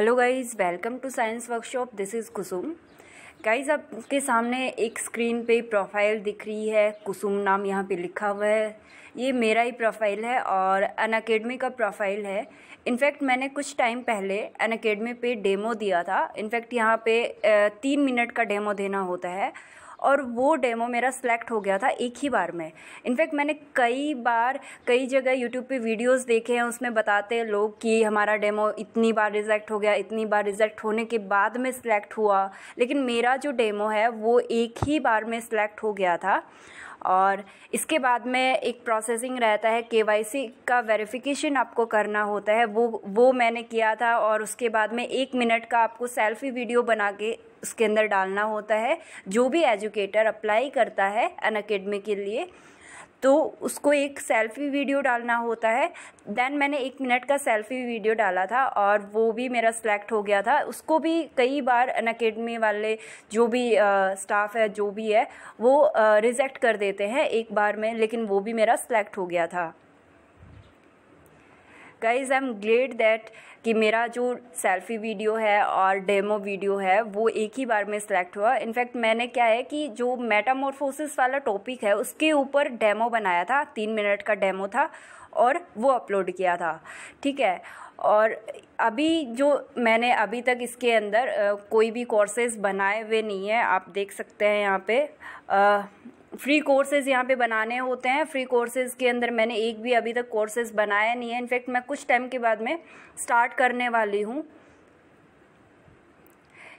hello guys welcome to science workshop this is Kusum guys आपके सामने एक स्क्रीन पे प्रोफाइल दिख रही है कुसुम नाम यहाँ पे लिखा हुआ है ये मेरा ही प्रोफाइल है और अन अकेडमी का प्रोफाइल है इनफैक्ट मैंने कुछ टाइम पहले अन अकेडमी पे डेमो दिया था इनफैक्ट यहाँ पे तीन मिनट का डेमो देना होता है और वो डेमो मेरा सेलेक्ट हो गया था एक ही बार में इनफैक्ट मैंने कई बार कई जगह यूट्यूब पे वीडियोस देखे हैं उसमें बताते हैं लोग कि हमारा डेमो इतनी बार रिजेक्ट हो गया इतनी बार रिजेक्ट होने के बाद में सेलेक्ट हुआ लेकिन मेरा जो डेमो है वो एक ही बार में सेलेक्ट हो गया था और इसके बाद में एक प्रोसेसिंग रहता है केवाईसी का वेरिफिकेशन आपको करना होता है वो वो मैंने किया था और उसके बाद में एक मिनट का आपको सेल्फी वीडियो बना के उसके अंदर डालना होता है जो भी एजुकेटर अप्लाई करता है अन के लिए तो उसको एक सेल्फ़ी वीडियो डालना होता है देन मैंने एक मिनट का सेल्फ़ी वीडियो डाला था और वो भी मेरा सिलेक्ट हो गया था उसको भी कई बार अन अकेडमी वाले जो भी स्टाफ है जो भी है वो रिजेक्ट कर देते हैं एक बार में लेकिन वो भी मेरा सिलेक्ट हो गया था guys I am glad that कि मेरा जो सेल्फी वीडियो है और डेमो वीडियो है वो एक ही बार में सिलेक्ट हुआ इनफैक्ट मैंने क्या है कि जो मेटामोरफोसिस वाला टॉपिक है उसके ऊपर डेमो बनाया था तीन मिनट का डेमो था और वो अपलोड किया था ठीक है और अभी जो मैंने अभी तक इसके अंदर कोई भी कोर्सेज बनाए हुए नहीं है आप देख सकते हैं यहाँ पे आ, फ्री कोर्सेज़ यहाँ पे बनाने होते हैं फ्री कोर्सेज़ के अंदर मैंने एक भी अभी तक कोर्सेज़ बनाया नहीं है इनफैक्ट मैं कुछ टाइम के बाद में स्टार्ट करने वाली हूँ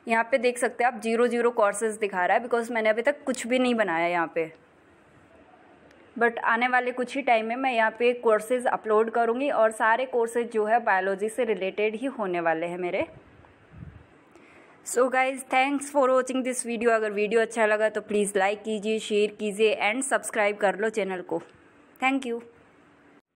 यहाँ पे देख सकते हैं आप जीरो जीरो कोर्सेज दिखा रहा है बिकॉज मैंने अभी तक कुछ भी नहीं बनाया यहाँ पे बट आने वाले कुछ ही टाइम में मैं यहाँ पे कोर्सेज अपलोड करूँगी और सारे कोर्सेज जो है बायोलॉजी से रिलेटेड ही होने वाले हैं मेरे so guys thanks for watching this video अगर वीडियो अच्छा लगा तो प्लीज़ लाइक कीजिए शेयर कीजिए एंड सब्सक्राइब कर लो चैनल को थैंक यू